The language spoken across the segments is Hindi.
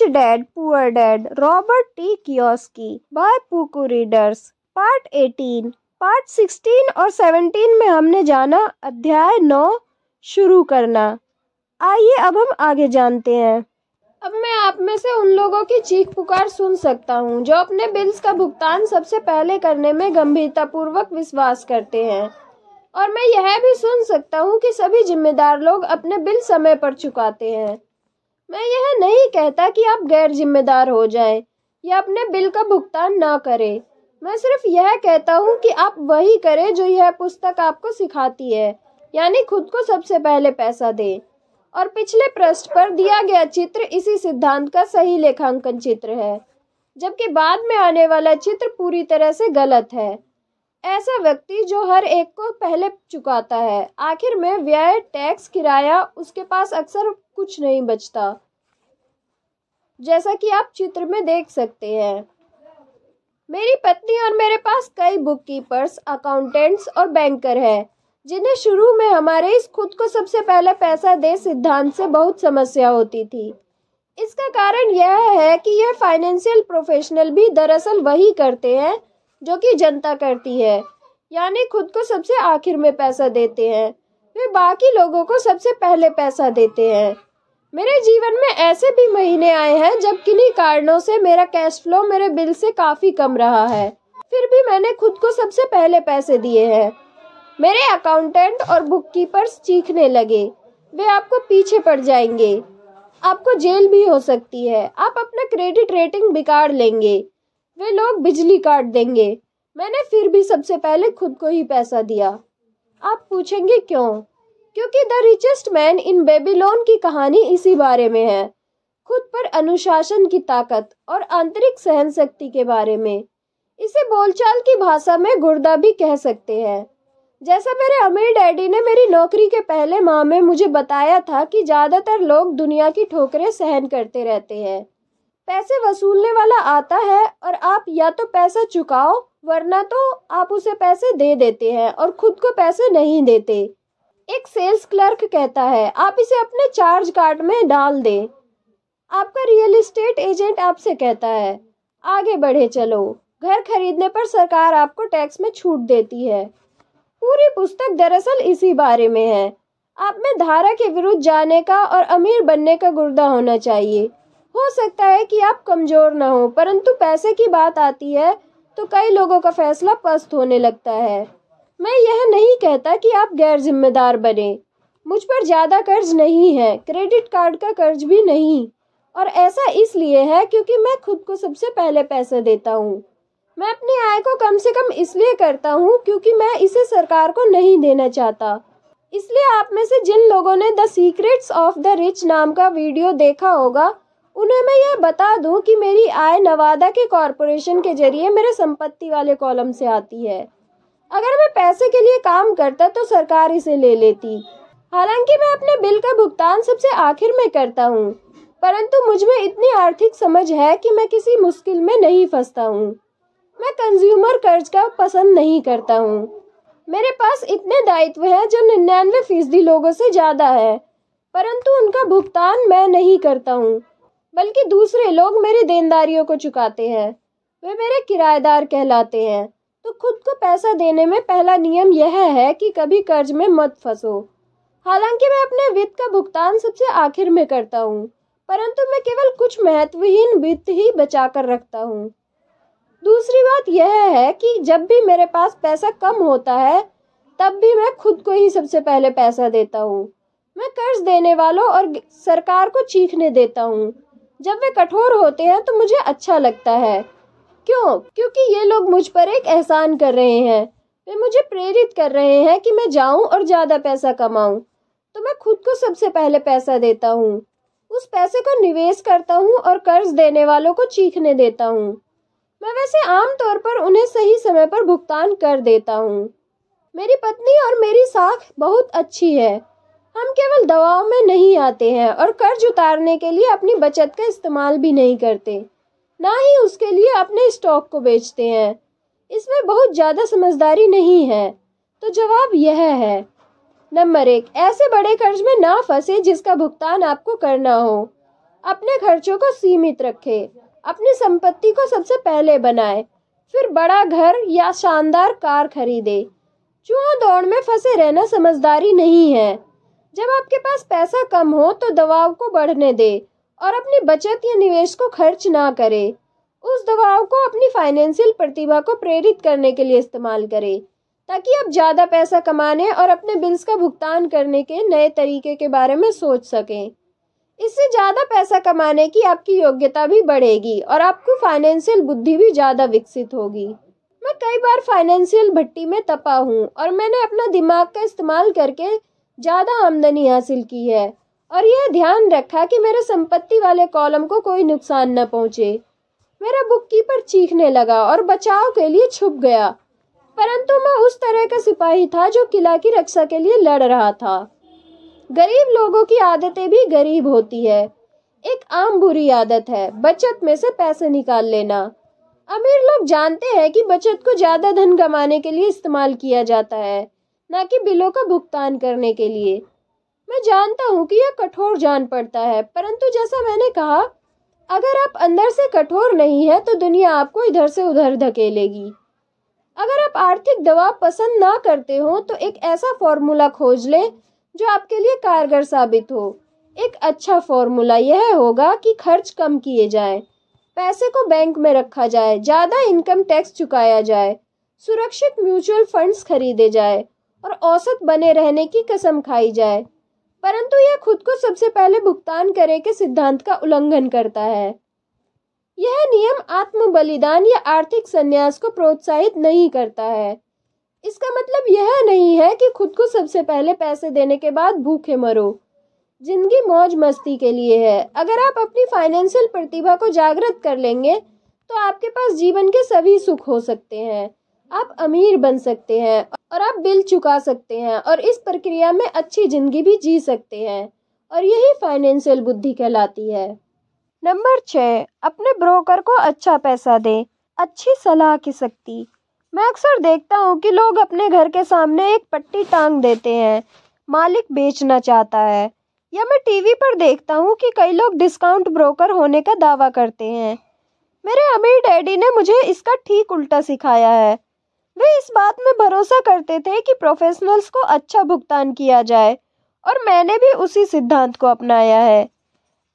Rich dad poor dad Robert T Kiyosaki by Puku readers part 18 part 16 और 17 में हमने जाना अध्याय 9 शुरू करना आइए अब हम आगे जानते हैं अब मैं आप में से उन लोगों की चीख पुकार सुन सकता हूँ जो अपने बिल्स का भुगतान सबसे पहले करने में गंभीरतापूर्वक विश्वास करते हैं और मैं यह भी सुन सकता हूँ कि सभी जिम्मेदार लोग अपने बिल समय पर चुकाते हैं मैं यह नहीं कहता कि आप गैर जिम्मेदार हो जाएं या अपने बिल का भुगतान ना करें मैं सिर्फ यह कहता हूँ कि आप वही करें जो यह पुस्तक आपको सिखाती है यानी खुद को सबसे पहले पैसा दें और पिछले पृष्ठ पर दिया गया चित्र इसी सिद्धांत का सही लेखांकन चित्र है जबकि बाद में आने वाला चित्र पूरी तरह से गलत है ऐसा व्यक्ति जो हर एक को पहले चुकाता है आखिर में व्यय टैक्स किराया उसके पास अक्सर कुछ नहीं बचता जैसा कि आप चित्र में देख सकते हैं मेरी पत्नी और मेरे पास कई बुक कीपर्स अकाउंटेंट्स और बैंकर हैं जिन्हें शुरू में हमारे इस खुद को सबसे पहले पैसा दे सिद्धांत से बहुत समस्या होती थी इसका कारण यह है कि यह फाइनेंशियल प्रोफेशनल भी दरअसल वही करते हैं जो कि जनता करती है यानी खुद को सबसे आखिर में पैसा देते हैं वे बाकी लोगों को सबसे पहले पैसा देते हैं मेरे जीवन में ऐसे भी महीने आए हैं जब किन्हीं कारणों से मेरा कैश फ्लो मेरे बिल से काफ़ी कम रहा है फिर भी मैंने खुद को सबसे पहले पैसे दिए हैं मेरे अकाउंटेंट और बुक कीपर्स चीखने लगे वे आपको पीछे पड़ जाएंगे आपको जेल भी हो सकती है आप अपना क्रेडिट रेटिंग बिगाड़ लेंगे वे लोग बिजली काट देंगे मैंने फिर भी सबसे पहले खुद को ही पैसा दिया आप पूछेंगे क्यों क्योंकि the richest man in Babylon की कहानी इसी बारे में है खुद पर अनुशासन की ताकत और आंतरिक सहन शक्ति के बारे में इसे बोलचाल की भाषा में गुर्दा भी कह सकते हैं जैसा मेरे अमीर डैडी ने मेरी नौकरी के पहले माह में मुझे बताया था कि ज़्यादातर लोग दुनिया की ठोकरें सहन करते रहते हैं पैसे वसूलने वाला आता है और आप या तो पैसा चुकाओ वरना तो आप उसे पैसे दे देते हैं और खुद को पैसे नहीं देते एक सेल्स क्लर्क कहता है आप इसे अपने चार्ज कार्ड में डाल दें आपका रियल इस्टेट एजेंट आपसे कहता है आगे बढ़े चलो घर खरीदने पर सरकार आपको टैक्स में छूट देती है पूरी पुस्तक दरअसल इसी बारे में है आप में धारा के विरुद्ध जाने का और अमीर बनने का गुर्दा होना चाहिए हो सकता है कि आप कमज़ोर ना हो परंतु पैसे की बात आती है तो कई लोगों का फैसला पस्त होने लगता है मैं यह नहीं कहता कि आप गैर जिम्मेदार बने मुझ पर ज़्यादा कर्ज नहीं है क्रेडिट कार्ड का कर्ज भी नहीं और ऐसा इसलिए है क्योंकि मैं खुद को सबसे पहले पैसे देता हूँ मैं अपनी आय को कम से कम इसलिए करता हूँ क्योंकि मैं इसे सरकार को नहीं देना चाहता इसलिए आप में से जिन लोगों ने the secrets of the rich नाम का वीडियो देखा होगा उन्हें मैं यह बता दूं कि मेरी आय नवादा के कॉरपोरेशन के जरिए मेरे संपत्ति वाले कॉलम से आती है अगर मैं पैसे के लिए काम करता तो सरकार इसे ले लेती हालांकि मैं अपने बिल का भुगतान सबसे आखिर में करता हूँ परंतु मुझ में इतनी आर्थिक समझ है कि मैं किसी मुश्किल में नहीं फंसता हूँ मैं कंज्यूमर कर्ज का पसंद नहीं करता हूँ मेरे पास इतने दायित्व हैं जो निन्यानवे फीसदी लोगों से ज़्यादा है परंतु उनका भुगतान मैं नहीं करता हूँ बल्कि दूसरे लोग मेरी देनदारियों को चुकाते हैं वे मेरे किराएदार कहलाते हैं तो खुद को पैसा देने में पहला नियम यह है कि कभी कर्ज में मत फंसो हालांकि मैं अपने वित्त का भुगतान सबसे आखिर में करता हूँ परंतु मैं केवल कुछ महत्वहीन वित्त ही बचा कर रखता हूँ दूसरी बात यह है कि जब भी मेरे पास पैसा कम होता है तब भी मैं खुद को ही सबसे पहले पैसा देता हूँ मैं कर्ज देने वालों और सरकार को चीखने देता हूँ जब वे कठोर होते हैं तो मुझे अच्छा लगता है क्यों क्योंकि ये लोग मुझ पर एक एहसान कर रहे हैं वे मुझे प्रेरित कर रहे हैं कि मैं जाऊं और ज़्यादा पैसा कमाऊं तो मैं खुद को सबसे पहले पैसा देता हूं उस पैसे को निवेश करता हूं और कर्ज देने वालों को चीखने देता हूं मैं वैसे आमतौर पर उन्हें सही समय पर भुगतान कर देता हूँ मेरी पत्नी और मेरी साख बहुत अच्छी है हम केवल दवाओं में नहीं आते हैं और कर्ज उतारने के लिए अपनी बचत का इस्तेमाल भी नहीं करते ना ही उसके लिए अपने स्टॉक को बेचते हैं इसमें बहुत ज़्यादा समझदारी नहीं है तो जवाब यह है नंबर एक ऐसे बड़े कर्ज में ना फंसे जिसका भुगतान आपको करना हो अपने खर्चों को सीमित रखें अपनी संपत्ति को सबसे पहले बनाए फिर बड़ा घर या शानदार कार खरीदे चूहा दौड़ में फंसे रहना समझदारी नहीं है जब आपके पास पैसा कम हो तो दबाव को बढ़ने दे और अपनी बचत या निवेश को खर्च ना करें उस दबाव को अपनी फाइनेंशियल प्रतिभा को प्रेरित करने के लिए इस्तेमाल करें ताकि आप ज़्यादा पैसा कमाने और अपने बिल्स का भुगतान करने के नए तरीके के बारे में सोच सकें इससे ज़्यादा पैसा कमाने की आपकी योग्यता भी बढ़ेगी और आपको फाइनेंशियल बुद्धि भी ज़्यादा विकसित होगी मैं कई बार फाइनेंशियल भट्टी में तपा हूँ और मैंने अपना दिमाग का इस्तेमाल करके ज़्यादा आमदनी हासिल की है और यह ध्यान रखा कि मेरे संपत्ति वाले कॉलम को कोई नुकसान न पहुंचे मेरा बुक कीपर चीखने लगा और बचाव के लिए छुप गया परंतु मैं उस तरह का सिपाही था जो किला की रक्षा के लिए लड़ रहा था गरीब लोगों की आदतें भी गरीब होती है एक आम बुरी आदत है बचत में से पैसे निकाल लेना अमीर लोग जानते हैं कि बचत को ज़्यादा धन कमाने के लिए इस्तेमाल किया जाता है न कि बिलों का भुगतान करने के लिए मैं जानता हूँ कि यह कठोर जान पड़ता है परंतु जैसा मैंने कहा अगर आप अंदर से कठोर नहीं है तो दुनिया आपको इधर से उधर धकेलेगी अगर आप आर्थिक दबाव पसंद ना करते हो तो एक ऐसा फॉर्मूला खोज लें जो आपके लिए कारगर साबित हो एक अच्छा फॉर्मूला यह होगा कि खर्च कम किए जाए पैसे को बैंक में रखा जाए ज़्यादा इनकम टैक्स चुकाया जाए सुरक्षित म्यूचुअल फंड्स खरीदे जाए और औसत बने रहने की कसम खाई जाए परंतु यह खुद को सबसे पहले भुगतान करे के सिद्धांत का उल्लंघन करता है यह नियम आत्म बलिदान या आर्थिक संन्यास को प्रोत्साहित नहीं करता है इसका मतलब यह नहीं है कि खुद को सबसे पहले पैसे देने के बाद भूखे मरो जिंदगी मौज मस्ती के लिए है अगर आप अपनी फाइनेंशियल प्रतिभा को जागृत कर लेंगे तो आपके पास जीवन के सभी सुख हो सकते हैं आप अमीर बन सकते हैं और आप बिल चुका सकते हैं और इस प्रक्रिया में अच्छी ज़िंदगी भी जी सकते हैं और यही फाइनेंशियल बुद्धि कहलाती है नंबर छः अपने ब्रोकर को अच्छा पैसा दें अच्छी सलाह की शक्ति मैं अक्सर देखता हूँ कि लोग अपने घर के सामने एक पट्टी टांग देते हैं मालिक बेचना चाहता है या मैं टीवी पर देखता हूँ कि कई लोग डिस्काउंट ब्रोकर होने का दावा करते हैं मेरे अमीर डैडी ने मुझे इसका ठीक उल्टा सिखाया है वे इस बात में भरोसा करते थे कि प्रोफेशनल्स को अच्छा भुगतान किया जाए और मैंने भी उसी सिद्धांत को अपनाया है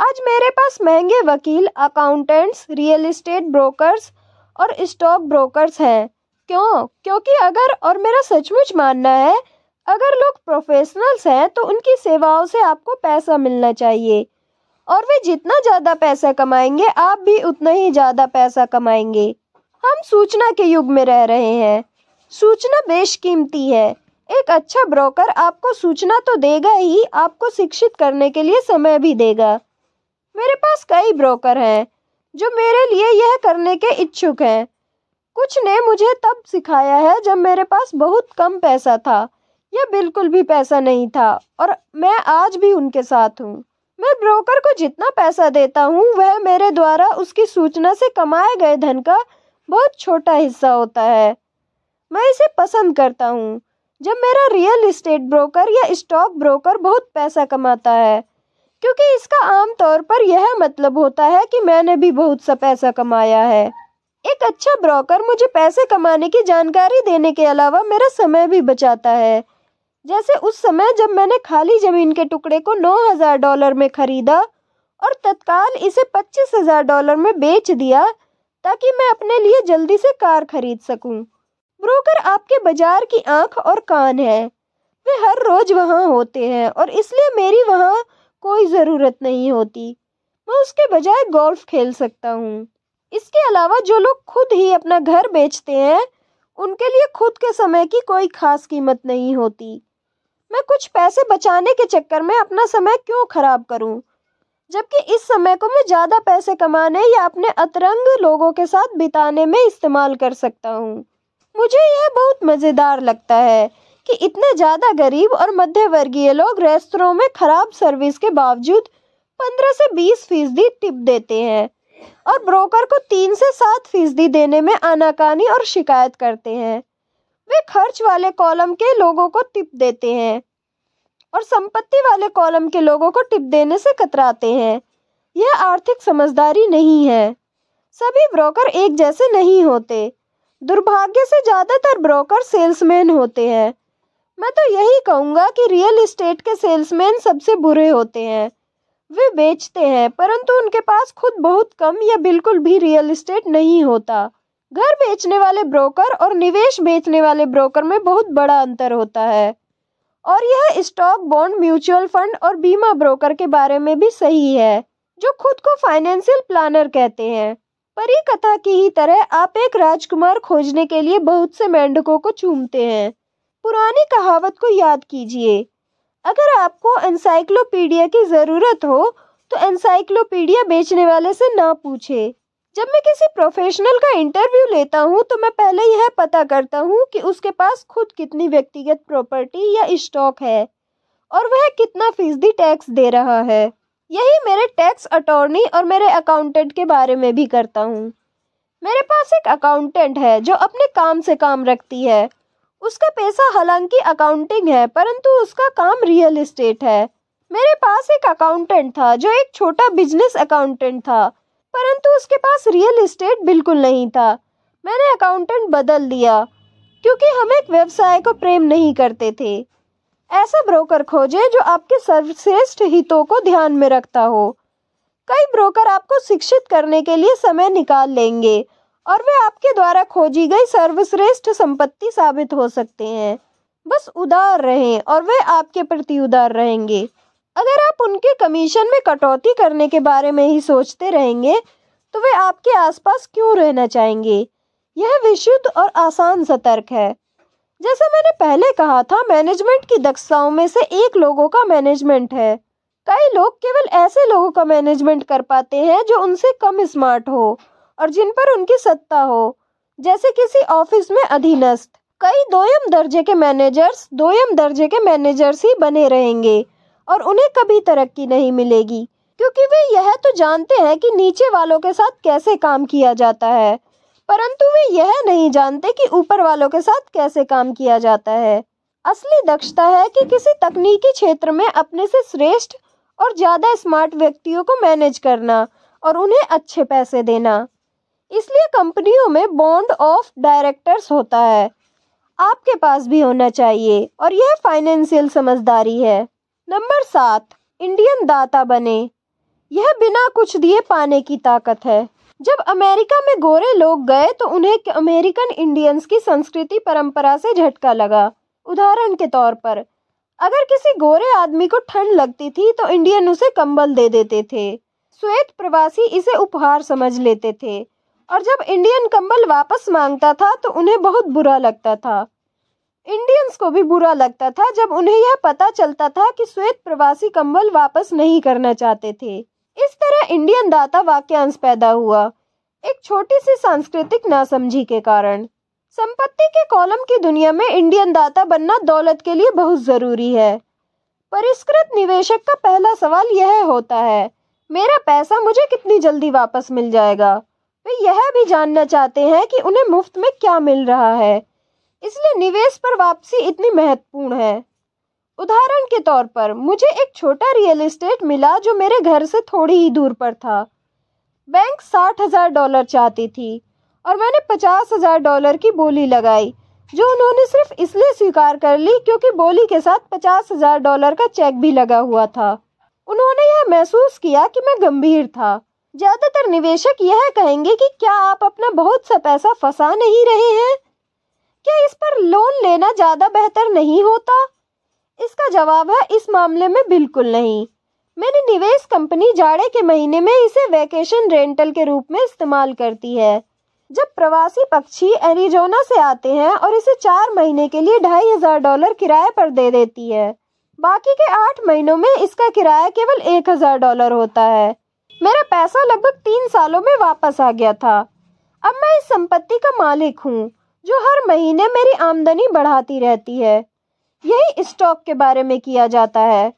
आज मेरे पास महंगे वकील अकाउंटेंट्स रियल इस्टेट ब्रोकर्स और स्टॉक ब्रोकर्स हैं क्यों क्योंकि अगर और मेरा सचमुच मानना है अगर लोग प्रोफेशनल्स हैं तो उनकी सेवाओं से आपको पैसा मिलना चाहिए और वे जितना ज़्यादा पैसा कमाएंगे आप भी उतना ही ज़्यादा पैसा कमाएंगे हम सूचना के युग में रह रहे हैं सूचना बेशकीमती है एक अच्छा ब्रोकर आपको सूचना तो देगा ही आपको शिक्षित करने के लिए समय भी देगा मेरे पास कई ब्रोकर हैं जो मेरे लिए यह करने के इच्छुक हैं कुछ ने मुझे तब सिखाया है जब मेरे पास बहुत कम पैसा था या बिल्कुल भी पैसा नहीं था और मैं आज भी उनके साथ हूँ मैं ब्रोकर को जितना पैसा देता हूँ वह मेरे द्वारा उसकी सूचना से कमाए गए धन का बहुत छोटा हिस्सा होता है मैं इसे पसंद करता हूँ जब मेरा रियल इस्टेट ब्रोकर या स्टॉक ब्रोकर बहुत पैसा कमाता है क्योंकि इसका आम तौर पर यह मतलब होता है कि मैंने भी बहुत सा पैसा कमाया है एक अच्छा ब्रोकर मुझे पैसे कमाने की जानकारी देने के अलावा मेरा समय भी बचाता है जैसे उस समय जब मैंने खाली ज़मीन के टुकड़े को नौ हज़ार डॉलर में ख़रीदा और तत्काल इसे पच्चीस हज़ार डॉलर में बेच दिया ताकि मैं अपने लिए जल्दी से कार खरीद सकूं। ब्रोकर आपके बाजार की आंख और कान है वे हर रोज वहाँ होते हैं और इसलिए मेरी वहाँ कोई ज़रूरत नहीं होती मैं उसके बजाय गोल्फ खेल सकता हूँ इसके अलावा जो लोग खुद ही अपना घर बेचते हैं उनके लिए खुद के समय की कोई खास कीमत नहीं होती मैं कुछ पैसे बचाने के चक्कर में अपना समय क्यों खराब करूं? जबकि इस समय को मैं ज़्यादा पैसे कमाने या अपने अतरंग लोगों के साथ बिताने में इस्तेमाल कर सकता हूँ मुझे यह बहुत मज़ेदार लगता है कि इतने ज़्यादा गरीब और मध्यवर्गीय लोग रेस्तरों में ख़राब सर्विस के बावजूद पंद्रह से बीस फीसदी टिप देते हैं और ब्रोकर को तीन से सात फीसदी देने में आनाकानी और शिकायत करते हैं वे खर्च वाले कॉलम के लोगों को टिप देते हैं और संपत्ति वाले कॉलम के लोगों को टिप देने से कतराते हैं यह आर्थिक समझदारी नहीं है सभी ब्रोकर एक जैसे नहीं होते दुर्भाग्य से ज़्यादातर ब्रोकर सेल्समैन होते हैं मैं तो यही कहूँगा कि रियल इस्टेट के सेल्समैन सबसे बुरे होते हैं वे बेचते हैं परंतु उनके पास खुद बहुत कम या बिल्कुल भी रियल इस्टेट नहीं होता घर बेचने वाले ब्रोकर और निवेश बेचने वाले ब्रोकर में बहुत बड़ा अंतर होता है और यह स्टॉक बॉन्ड म्यूचुअल फंड और बीमा ब्रोकर के बारे में भी सही है जो खुद को फाइनेंशियल प्लानर कहते हैं परी कथा की ही तरह आप एक राजकुमार खोजने के लिए बहुत से मेंढकों को चूमते हैं पुरानी कहावत को याद कीजिए अगर आपको एनसाइक्लोपीडिया की ज़रूरत हो तो एनसाइक्लोपीडिया बेचने वाले से ना पूछे जब मैं किसी प्रोफेशनल का इंटरव्यू लेता हूँ तो मैं पहले यह पता करता हूँ कि उसके पास खुद कितनी व्यक्तिगत प्रॉपर्टी या स्टॉक है और वह कितना फीसदी टैक्स दे रहा है यही मेरे टैक्स अटॉर्नी और मेरे अकाउंटेंट के बारे में भी करता हूँ मेरे पास एक अकाउंटेंट है जो अपने काम से काम रखती है उसका पैसा हालांकि अकाउंटिंग है परंतु उसका काम रियल इस्टेट है मेरे पास एक अकाउंटेंट था जो एक छोटा बिजनेस अकाउंटेंट था परंतु उसके पास रियल इस्टेट बिल्कुल नहीं था मैंने अकाउंटेंट बदल दिया क्योंकि हम एक व्यवसाय को प्रेम नहीं करते थे ऐसा ब्रोकर खोजें जो आपके सर्वश्रेष्ठ हितों को ध्यान में रखता हो कई ब्रोकर आपको शिक्षित करने के लिए समय निकाल लेंगे और वे आपके द्वारा खोजी गई सर्वश्रेष्ठ संपत्ति साबित हो सकते हैं बस उदार रहें और वे आपके प्रति उदार रहेंगे अगर आप उनके कमीशन में कटौती करने के बारे में ही सोचते रहेंगे तो वे आपके आसपास क्यों रहना चाहेंगे यह विशुद्ध और आसान सतर्क है जैसे मैंने पहले कहा था मैनेजमेंट की दक्षताओं में से एक लोगों का मैनेजमेंट है कई लोग केवल ऐसे लोगों का मैनेजमेंट कर पाते हैं जो उनसे कम स्मार्ट हो और जिन पर उनकी सत्ता हो जैसे किसी ऑफिस में अधीनस्थ कई दोयम दर्जे के मैनेजर्स दोयम दर्जे के मैनेजर्स ही बने रहेंगे और उन्हें कभी तरक्की नहीं मिलेगी क्योंकि वे यह तो जानते हैं कि नीचे वालों के साथ कैसे काम किया जाता है परंतु वे यह नहीं जानते कि ऊपर वालों के साथ कैसे काम किया जाता है असली दक्षता है कि किसी तकनीकी क्षेत्र में अपने से श्रेष्ठ और ज़्यादा स्मार्ट व्यक्तियों को मैनेज करना और उन्हें अच्छे पैसे देना इसलिए कंपनियों में बॉन्ड ऑफ डायरेक्टर्स होता है आपके पास भी होना चाहिए और यह फाइनेंशियल समझदारी है नंबर सात इंडियन दाता बने यह बिना कुछ दिए पाने की ताकत है जब अमेरिका में गोरे लोग गए तो उन्हें अमेरिकन इंडियंस की संस्कृति परंपरा से झटका लगा उदाहरण के तौर पर अगर किसी गोरे आदमी को ठंड लगती थी तो इंडियन उसे कंबल दे देते थे श्वेत प्रवासी इसे उपहार समझ लेते थे और जब इंडियन कंबल वापस मांगता था तो उन्हें बहुत बुरा लगता था इंडियंस को भी बुरा लगता था जब उन्हें यह पता चलता था कि श्वेत प्रवासी कंबल वापस नहीं करना चाहते थे इस तरह इंडियन दाता वाक्यांश पैदा हुआ एक छोटी सी सांस्कृतिक नासमझी के कारण संपत्ति के कॉलम की दुनिया में इंडियन दाता बनना दौलत के लिए बहुत ज़रूरी है परिष्कृत निवेशक का पहला सवाल यह होता है मेरा पैसा मुझे कितनी जल्दी वापस मिल जाएगा वे यह भी जानना चाहते हैं कि उन्हें मुफ्त में क्या मिल रहा है इसलिए निवेश पर वापसी इतनी महत्वपूर्ण है उदाहरण के तौर पर मुझे एक छोटा रियल इस्टेट मिला जो मेरे घर से थोड़ी ही दूर पर था बैंक साठ हज़ार डॉलर चाहती थी और मैंने पचास हज़ार डॉलर की बोली लगाई जो उन्होंने सिर्फ इसलिए स्वीकार कर ली क्योंकि बोली के साथ पचास हज़ार डॉलर का चेक भी लगा हुआ था उन्होंने यह महसूस किया कि मैं गंभीर था ज़्यादातर निवेशक यह कहेंगे कि क्या आप अपना बहुत सा पैसा फंसा नहीं रहे हैं क्या इस पर लोन लेना ज़्यादा बेहतर नहीं होता इसका जवाब है इस मामले में बिल्कुल नहीं मेरी निवेश कंपनी जाड़े के महीने में इसे वैकेशन रेंटल के रूप में इस्तेमाल करती है जब प्रवासी पक्षी एरिजोना से आते हैं और इसे चार महीने के लिए ढाई हजार डॉलर किराए पर दे देती है बाकी के आठ महीनों में इसका किराया केवल एक हजार डॉलर होता है मेरा पैसा लगभग तीन सालों में वापस आ गया था अब मैं इस संपत्ति का मालिक हूँ जो हर महीने मेरी आमदनी बढ़ाती रहती है यही स्टॉक के बारे में किया जाता है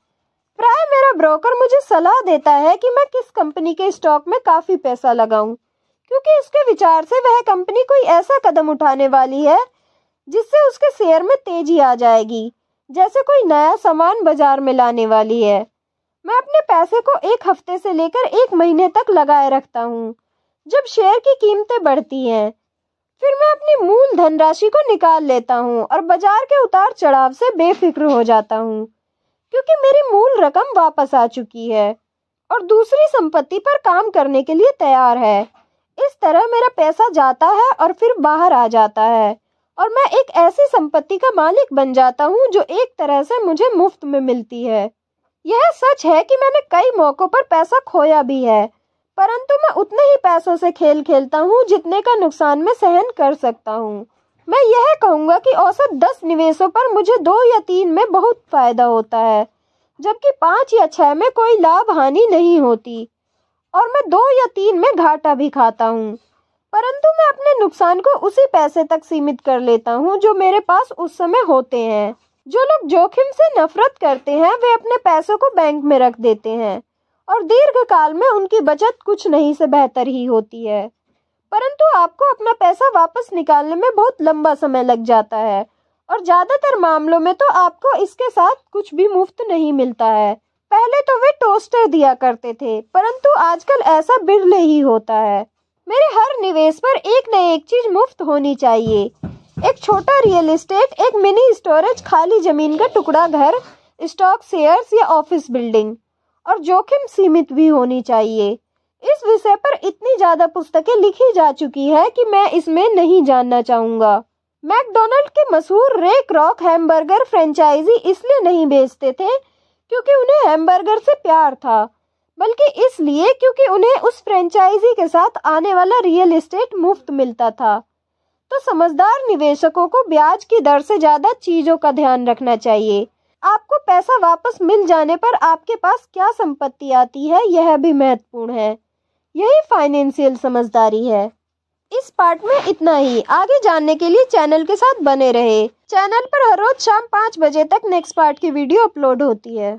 प्राय मेरा ब्रोकर मुझे सलाह देता है कि मैं किस कंपनी के स्टॉक में काफ़ी पैसा लगाऊं क्योंकि उसके विचार से वह कंपनी कोई ऐसा कदम उठाने वाली है जिससे उसके शेयर में तेजी आ जाएगी जैसे कोई नया सामान बाजार में लाने वाली है मैं अपने पैसे को एक हफ्ते से लेकर एक महीने तक लगाए रखता हूँ जब शेयर की कीमतें बढ़ती हैं फिर मैं अपनी मूल धनराशि को निकाल लेता हूँ और बाजार के उतार चढ़ाव से बेफिक्र हो जाता हूँ क्योंकि मेरी मूल रकम वापस आ चुकी है और दूसरी संपत्ति पर काम करने के लिए तैयार है इस तरह मेरा पैसा जाता है और फिर बाहर आ जाता है और मैं एक ऐसी संपत्ति का मालिक बन जाता हूँ जो एक तरह से मुझे मुफ्त में मिलती है यह सच है कि मैंने कई मौक़ों पर पैसा खोया भी है परंतु मैं उतने ही पैसों से खेल खेलता हूँ जितने का नुकसान मैं सहन कर सकता हूँ मैं यह कहूँगा कि औसत दस निवेशों पर मुझे दो या तीन में बहुत फ़ायदा होता है जबकि पाँच या छह में कोई लाभ हानि नहीं होती और मैं दो या तीन में घाटा भी खाता हूँ परंतु मैं अपने नुकसान को उसी पैसे तक सीमित कर लेता हूँ जो मेरे पास उस समय होते हैं जो लोग जोखिम से नफरत करते हैं वे अपने पैसों को बैंक में रख देते हैं और दीर्घ काल में उनकी बचत कुछ नहीं से बेहतर ही होती है परंतु आपको अपना पैसा वापस निकालने में बहुत लंबा समय लग जाता है और ज़्यादातर मामलों में तो आपको इसके साथ कुछ भी मुफ्त नहीं मिलता है पहले तो वे टोस्टर दिया करते थे परंतु आजकल ऐसा बिरले ही होता है मेरे हर निवेश पर एक न एक चीज मुफ्त होनी चाहिए एक छोटा रियल एस्टेट एक मिनी स्टोरेज खाली जमीन का टुकड़ा घर स्टॉक शेयर्स या ऑफिस बिल्डिंग और जोखिम सीमित भी होनी चाहिए इस विषय पर इतनी ज़्यादा पुस्तकें लिखी जा चुकी है कि मैं इसमें नहीं जानना चाहूँगा मैकडोनल्ड के मशहूर रेक रॉक हैमबर्गर फ्रेंचाइजी इसलिए नहीं बेचते थे क्योंकि उन्हें हैमबर्गर से प्यार था बल्कि इसलिए क्योंकि उन्हें उस फ्रेंचाइजी के साथ आने वाला रियल एस्टेट मुफ्त मिलता था तो समझदार निवेशकों को ब्याज की दर से ज़्यादा चीज़ों का ध्यान रखना चाहिए आपको पैसा वापस मिल जाने पर आपके पास क्या संपत्ति आती है यह भी महत्वपूर्ण है यही फाइनेंशियल समझदारी है इस पार्ट में इतना ही आगे जानने के लिए चैनल के साथ बने रहे चैनल पर हर रोज शाम पाँच बजे तक नेक्स्ट पार्ट की वीडियो अपलोड होती है